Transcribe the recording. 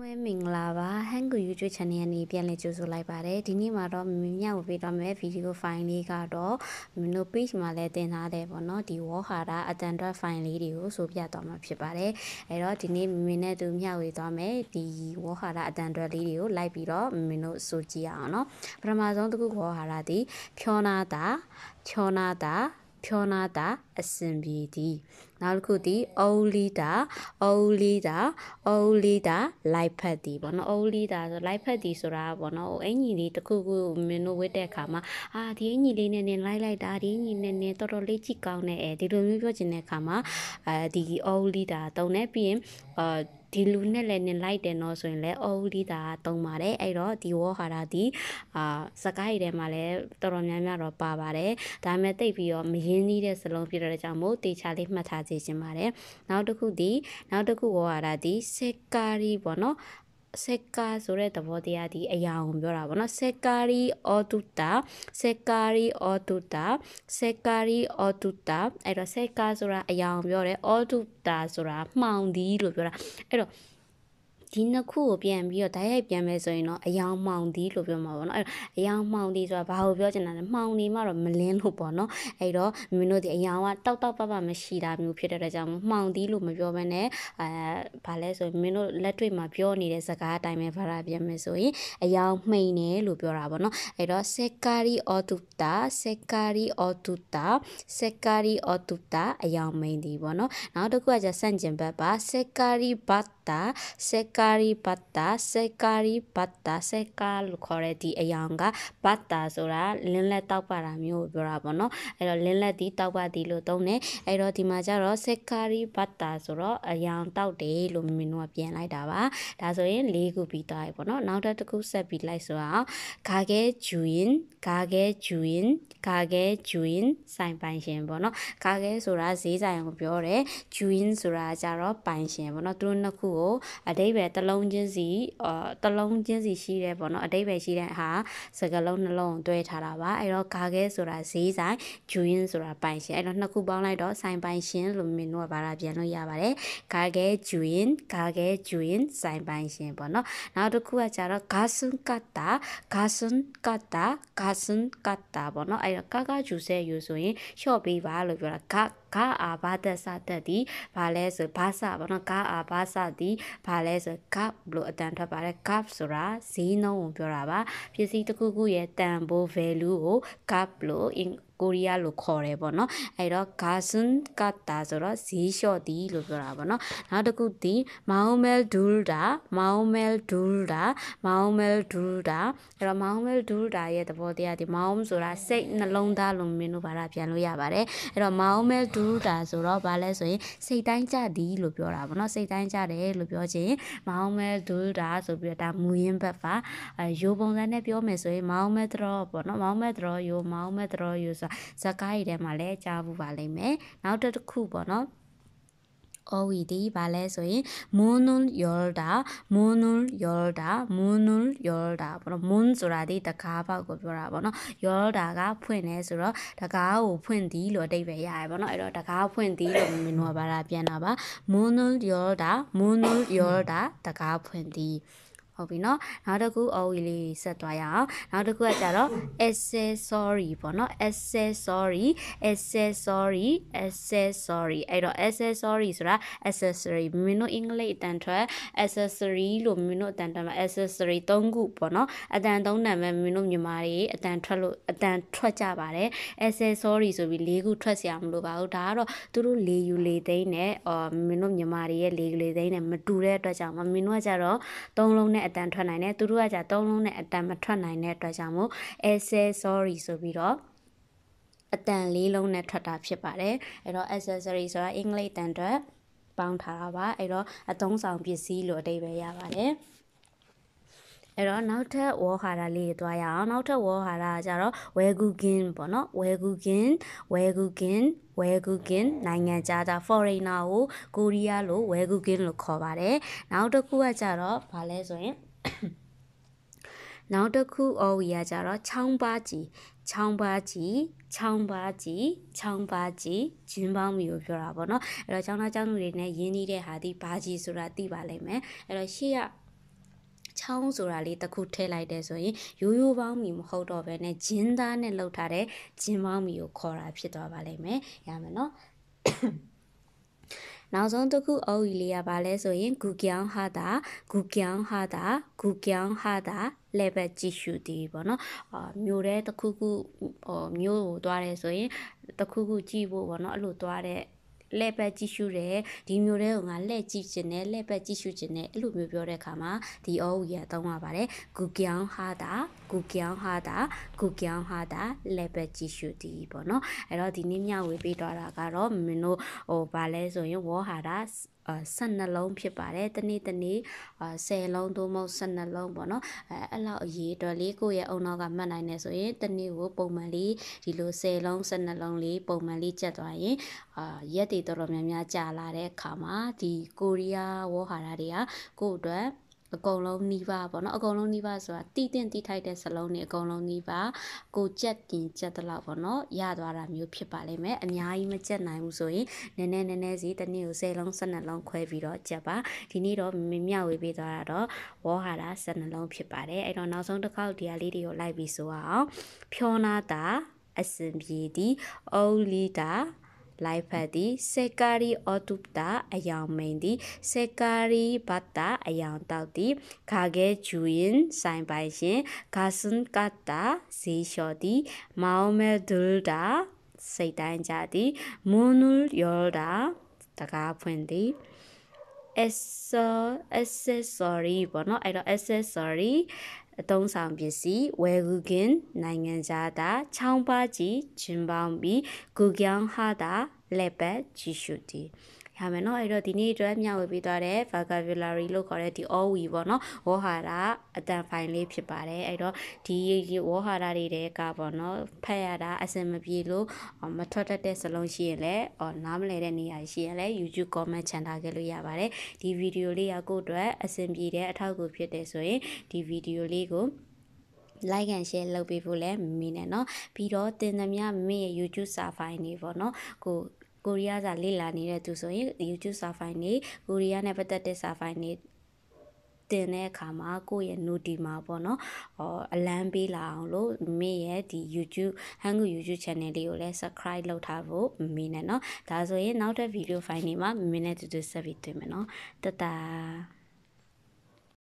ဝဲမင်္ဂလာပါဟန်ကူ YouTube channel ကနေပြန်လည်ကြိုဆိုလိုက်ပါတယ်ဒီနေ့မှာတော့မမမြောက်ပေးတော့မယ့် video file လေးကတော့မင်းတို့ page မှာလည်းတင်ထားတယ်ပေါ့နော်ဒီ Wohara အတန်တွက် file လေးတွေကိုဆိုပြသွားမှာဖြစ်ပါတယ်အဲ့တော့ဒီနေ့မမနဲ့သူမြောက်ပေးသွားမယ့်ဒီ Wohara အတန်တွက်လေးတွေကိုလိုက်ပြီးတော့မင်းတို့ဆိုကြည့်အောင်နော်ပထမဆုံးတစ်ခု Wohara ဒီဖြောနာတာဖြောနာတာဖြောနာတာအဆင်ပြေသည်နောက်တစ်ခုဒီအိုလီတာအိုလီတာအိုလီတာလိုက်ဖက်သည်ဗောနော်အိုလီတာဆိုလိုက်ဖက်သည်ဆိုတာဗောနော်အင်ကြီးလေးတစ်ခုခုမင်းတို့ဝတ်တဲ့အခါမှာအာဒီအင်ကြီးလေးနဲ့နင်လိုက်လိုက်တာဒီအင်ကြီးနဲ့နင်တော်တော်လေးကြည့်ကောင်းတဲ့အဲဒီလိုမျိုးပြောချင်တဲ့အခါမှာအဲဒီအိုလီတာတုံးနေပြီးရင်အာဒီလူနဲ့လည်းနင်လိုက်တယ်နော်ဆိုရင်လည်းအော်ဦးလီတာတုံးပါတယ်အဲ့တော့ဒီဝေါ်ဟာတာဒီအာစကိုင်းထဲမှာလည်းတော်တော်များများတော့ပါပါတယ်ဒါပေမဲ့တိတ်ပြီးတော့မရင်းနှီးတဲ့စလုံးပြတဲ့ကြောင့်မို့တေချာလေးမှတ်ထားစေချင်ပါတယ်နောက်တစ်ခုဒီနောက်တစ်ခုဝေါ်ဟာတာဒီစကာရီပေါ့နော်စက်ကာဆိုတဲ့သဘောတရားဒီအရာကိုပြောတာပေါ့နော်စက်ကာရီအောတုတာစက်ကာရီအောတုတာစက်ကာရီအောတုတာအဲ့တော့စက်ကာဆိုတာအရာကိုပြောတယ်အောတုတာဆိုတာမှောင်သည်လို့ပြောတာအဲ့တော့ဒီနှစ်ခုကိုပြန်ပြီးတော့ဓာတ်ရိုက်ပြန်မယ်ဆိုရင်တော့အယောင်မှောင်သည်လို့ပြောမှာပေါ့နော်အဲ့တော့အယောင်မှောင်သည်ဆိုတာဘာကိုပြောချင်တာလဲမှောင်နေမှတော့မလင်းလို့ပေါ့နော်အဲ့တော့မင်းတို့ဒီအယောင်ကတောက်တောက်ပပမရှိတာမျိုးဖြစ်တဲ့အတွက်ကြောင့်မှောင်သည်လို့မပြောဘဲနဲ့အဲဘာလဲဆိုရင်မင်းတို့လက်တွေ့မှာပြောနေတဲ့စကားအတိုင်းပဲဖရာပြန်မယ်ဆိုရင်အယောင်မှိန်တယ်လို့ပြောတာပေါ့နော်အဲ့တော့စက်ကာရီအော်တူတာစက်ကာရီအော်တူတာစက်ကာရီအော်တူတာအယောင်မှိန်သည်ပေါ့နော်နောက်တစ်ခုကကျဆန့်ကျင်ဘက်ပါစက်ကာရီဘတ်တာ စက်ကာရီဘတ်တာစက်ကာရီဘတ်တာစက်ကာလို့ခေါ်တဲ့ဒီအယောင်ကဘတ်တာဆိုတာလင်းလက်တောက်ပါတာမျိုးကိုပြောတာပေါ့နော်အဲ့တော့လင်းလက်ဒီတောက်ပါဒီလို့သုံးတယ်အဲ့တော့ဒီမှာကျတော့စက်ကာရီဘတ်တာဆိုတော့အယောင်တောက်တယ်လို့မင်းတို့ကပြန်လိုက်တာပါဒါဆိုရင်၄ခုပြီးသွားပြီပေါ့နော်နောက်ထပ်တစ်ခုဆက်ပြီးလိုက်ဆိုအောင်ဂါကဲဂျူင်ဂါကဲဂျူင်ဂါကဲဂျူင်ဆိုင်ပိုင်ရှင်ပေါ့နော်ဂါကဲဆိုတာဈေးဆိုင်ကိုပြောတယ်ဂျူင်ဆိုတာကျတော့ပိုင်ရှင်ပေါ့နော်သူတို့နှစ်ခုကိုအတိဘယ်တလုံးချင်းစီအာတလုံးချင်းစီရှိတယ်ပေါ့နော်အတိဘယ်ရှိတဲ့ဟာစကလုံးနှလုံးတွဲထားတာပါအဲ့တော့ဂါခဲဆိုတာဈေးဆိုင်ဂျူရင်းဆိုတာပိုင်ရှင်အဲ့တော့နှစ်ခုပေါင်းလိုက်တော့ဆိုင်ပိုင်ရှင်လို့မင်းတို့ကဘာသာပြန်လို့ရပါတယ်ဂါခဲဂျူရင်းဂါခဲဂျူရင်းဆိုင်ပိုင်ရှင်ပေါ့နော်နောက်တစ်ခုကကျတော့ဂါဆွန်ကတ်တာဂါဆွန်ကတ်တာဂါဆွန်ကတ်တာပေါ့နော်အဲ့တော့ကာကာဂျူဆဲယူဆိုရင်ရှော့ပေးပါလို့ပြောတာဂါဂါအာဘာသက်စသက်သည်ဘာလဲဆိုဘာစပေါ့နော်ဂါအာဘာစသည်ဘာလဲဆိုဂပ်လို့အတန်ထွက်ပါတယ် gap ဆိုတာဈေးနှုန်းကိုပြောတာပါပစ္စည်းတစ်ခုခုရဲ့တန်ဖိုး value ကို gap လို့ကိုရီးယားလို့ခေါ်တယ်ပေါ့နော်အဲ့တော့ gasun kata ဆိုတော့ဈေးလျှော့သည်လို့ပြောတာပေါ့နော်နောက်တစ်ခုသည် maumel dulda maumel dulda maumel dulda အဲ့တော့ maumel dulda ရဲ့သဘောတရားဒီ maum ဆိုတာစိတ်နှလုံးသားလို့မင်းတို့ဘာသာပြန်လို့ရပါတယ်အဲ့တော့ maumel dulda ဆိုတော့ဘာလဲဆိုရင်စိတ်တိုင်းကြသည်လို့ပြောတာပေါ့နော်စိတ်တိုင်းကြတယ်လို့ပြောခြင်း maumel dulda ဆိုပြီးတော့ဒါမူရင်းဘက်ပါရိုးပုံစံနဲ့ပြောမယ်ဆိုရင် maumel draw ပေါ့နော် maumel draw ရိုး maumel draw ရိုးဆိုဆိုတာဇက်ကားတွေထဲမှာလည်းကြားဘူးပါလိမ့်မယ်နောက်တစ်ခုပေါ့နော်အော်ဝီဒီဘာလဲဆိုရင် monul yolda monul yolda monul yolda ပေါ့နော် mon ဆိုတာဒီတကားပေါက်ကိုပြောတာပေါ့နော် yolda ကဖွင့်တယ်ဆိုတော့တကားကိုဖွင့်သည်လို့အဓိပ္ပာယ်ရတယ်ပေါ့နော်အဲ့တော့တကားဖွင့်သည်လို့မင်းတို့ကဘာသာပြန်တာပါ monul yolda monul yolda တကားဖွင့်သည်ဟုတ်ပြီနော်နောက်တစ်ခုအော်ဝီလေးဆက်သွားရအောင်နောက်တစ်ခုကကြတော့ accessory ပေါ့နော် accessory accessory accessory အဲ့တော့ accessory ဆိုတာ accessory မင်းတို့အင်္ဂလိပ်အတန်ထွက် accessory လို့မင်းတို့အတန်ထွက်မှာ accessory ၃ခုပေါ့နော်အတန်၃နာမည်မင်းတို့မြန်မာတွေအတန်ထွက်လို့အတန်ထွက်ကြပါတယ် accessory ဆိုပြီး၄ခုထွက်စရာမလိုပါဘူးဒါကတော့သူတို့လေယူလေသိန်းနဲ့အော်မင်းတို့မြန်မာတွေရဲ့လေယူလေသိန်းနဲ့မတူတဲ့အတွက်ကြောင့်မင်းတို့ကကြတော့၃လုံးနဲ့တဲ့အတန်ထွက်နိုင်တယ်သူတို့ကကြသုံးလုံးနဲ့အတန်မထွက်နိုင်တဲ့အတွက်ကြောင့်မို့ accessory ဆိုပြီးတော့အတန်လေးလုံးနဲ့ထွက်တာဖြစ်ပါတယ်အဲ့တော့ accessory ဆိုတာအင်္ဂလိပ်တန်အတွက်ပေါင်းထားတာပါအဲ့တော့အသုံးဆောင်ပစ္စည်းလို့အဓိပ္ပာယ်ရပါတယ်အဲ့တော့နောက်ထပ်ဝေါ်ဟာရာလေးတွေသွားရအောင်နောက်ထပ်ဝေါ်ဟာရာကကြတော့ဝဲဂူကင်ပေါ့နော်ဝဲဂူကင်ဝဲဂူကင်ဝဲဂူကင်နိုင်ငံခြားသား foreigner ကိုကိုရီးယားလိုဝဲဂူကင်လို့ခေါ်ပါတယ်နောက်တစ်ခုကကြတော့ဘာလဲဆိုရင်နောက်တစ်ခုအော်ဝီကကြတော့ချောင်းပါကြီးချောင်းပါကြီးချောင်းပါကြီးချောင်းပါကြီးဂျင်းပေါင်းမီကိုပြောတာပေါ့နော်အဲ့တော့ချောင်းသားချောင်းသူတွေနဲ့ရင်းနှီးတဲ့ဟာဒီပါကြီးဆိုတာသိပါလိမ့်မယ်အဲ့တော့ရှေ့ကချောင်းဆိုတာလေးတစ်ခုထည့်လိုက်တယ်ဆိုရင်ရိုးရိုးပေါင်းမီမဟုတ်တော့ဘဲနဲ့ဂျင်းသားနဲ့လောက်ထားတဲ့ဂျင်းပေါင်းမီကိုခေါ်တာဖြစ်သွားပါလိမ့်မယ်ရမယ်နော်နောက်ဆုံးတစ်ခုအုပ်ကြီးလေးကဘာလဲဆိုရင်ဂူကျောင်းဟာတာဂူကျောင်းဟာတာဂူကျောင်းဟာတာလဲဘက်ကြည့်ရှုသည်ပေါ့နော်အာမြို့တဲတစ်ခုခုဟိုမြို့ကိုသွားတယ်ဆိုရင်တစ်ခုခုကြည့်ဖို့ပေါ့နော်အဲ့လိုသွားတဲ့လှည့်ပတ်ကြည့်ရှုတယ်ဒီမျိုးတွေကိုငါလှည့်ကြည့်ခြင်းနဲ့လှည့်ပတ်ကြည့်ရှုခြင်းနဲ့အဲ့လိုမျိုးပြောတဲ့အခါမှာဒီအော်ဟူရအသုံးရပါတယ်ဂူကျောင်းဟာတာကူကျောင်းဟာတာကူကျောင်းဟာတာလက်ပဲကြည့်ရှုတည်ပေါ့နော်အဲ့တော့ဒီနေ့မျှဝေပေးထားတာကတော့မင်းတို့ဟိုဗာလဲဆိုရင်ဝေါ်ဟာတာအဲ12လုံးဖြစ်ပါတယ်တနေ့တနေ့အဲ10လုံးသို့မဟုတ်12လုံးပေါ့နော်အဲအဲ့လောက်အရေးတော်လေးကိုယ့်ရဲ့အုံနောက်ကမှတ်နိုင်နေဆိုရင်တနေ့ကိုပုံမှန်လေးဒီလို10လုံး12လုံးလေးပုံမှန်လေးချက်သွားရင်အာရက်တွေတော်တော်များများကြာလာတဲ့အခါမှာဒီကိုရီးယားဝေါ်ဟာတာတွေကကိုယ့်အတွက်အကုန်လုံးနှီးပါပေါ့နော်အကုန်လုံးနှီးပါဆိုတာတည်တင်တည်ထိုက်တဲ့စလုံးတွေအကုန်လုံးနှီးပါကိုကြက်တင်ကြက်တလောက်ပေါ့နော်ရသွားတာမျိုးဖြစ်ပါလိမ့်မယ်အများကြီးမကြက်နိုင်ဘူးဆိုရင်နည်းနည်းနည်းနည်းစီတနေ့ကို10လုံး12လုံးခွဲပြီးတော့ကြက်ပါဒီနေ့တော့မမျှဝေပေးသွားတာတော့ဝေါ်ဟာတာ12လုံးဖြစ်ပါတယ်အဲ့တော့နောက်ဆုံးတစ်ခေါက်ဒီဟာလေးတွေကိုလိုက်ပြီးဆိုအောင်ဖြောနာတာအစင်ပြေသည်အိုလီတာလိုက်ဖတ်သည်စေကာရီအော်တုပတာအယောင်မိန်သည်စေကာရီဘတ်တာအယောင်တောက်သည်ဂါဂဲဂျူယင်ဆိုင်ပိုင်ရှင်ဂါစန်ကတ်တာဇေလျှော်သည်မောင်မဲဒူလ်တာစိတ်တိုင်းကြသည်မွန်နူလ်ယော်တာတကားဖွင့်သည် accessory ပေါ့နော်အဲ့တော့ accessory အသုံးဆောင်ပစ္စည်းဝဲဂူကင်နိုင်ငံခြားသားချောင်းပါကြီးဂျင်ပေါင်းပြီးဂူကျောင်းဟာတာလက်ပတ်ကြီးရှုတီရမယ်เนาะအဲ့တော့ဒီနေ့အတွက်မျှဝေပေးသွားတဲ့ vocabulary လို့ခေါ်တဲ့ဒီ all we ပေါ့เนาะဝေါ်ဟာရာအတန်ဖိုင်လေးဖြစ်ပါတယ်အဲ့တော့ဒီဝေါ်ဟာရာတွေတဲကပေါ့เนาะဖတ်ရတာအဆင်မပြေလို့မထွက်တတ်တဲ့စလုံးရှိရင်လည်းအော်နားမလဲတဲ့နေရာရှိရင်လည်း YouTube comment ချန်ထားခဲ့လို့ရပါတယ်ဒီဗီဒီယိုလေးကကိုယ့်အတွက်အဆင်ပြေတဲ့အထောက်အကူဖြစ်တယ်ဆိုရင်ဒီဗီဒီယိုလေးကို like and share လုပ်ပေးဖို့လည်းမမီနဲ့เนาะပြီးတော့တင်သမျှမမရဲ့ YouTube စာဖိုင်တွေပေါ့เนาะကိုကိုရီးယားစာလေ့လာနေတဲ့သူဆိုရင် YouTube စာဖိုင်တွေကိုရီးယားနဲ့ပတ်သက်တဲ့စာဖိုင်တွေတင်တဲ့အခါမှာကိုယ့်ရဲ့ note မှာပေါ့နော်အော်အလန်းပေးလာအောင်လို့မိရဲ့ဒီ YouTube Hangu YouTube channel လေးကိုလည်း subscribe လုပ်ထားဖို့မိနေနော်ဒါဆိုရင်နောက်ထပ် video file တွေမှာမိနဲ့တူတူဆက်ပြီးတွေ့မယ်နော်တတား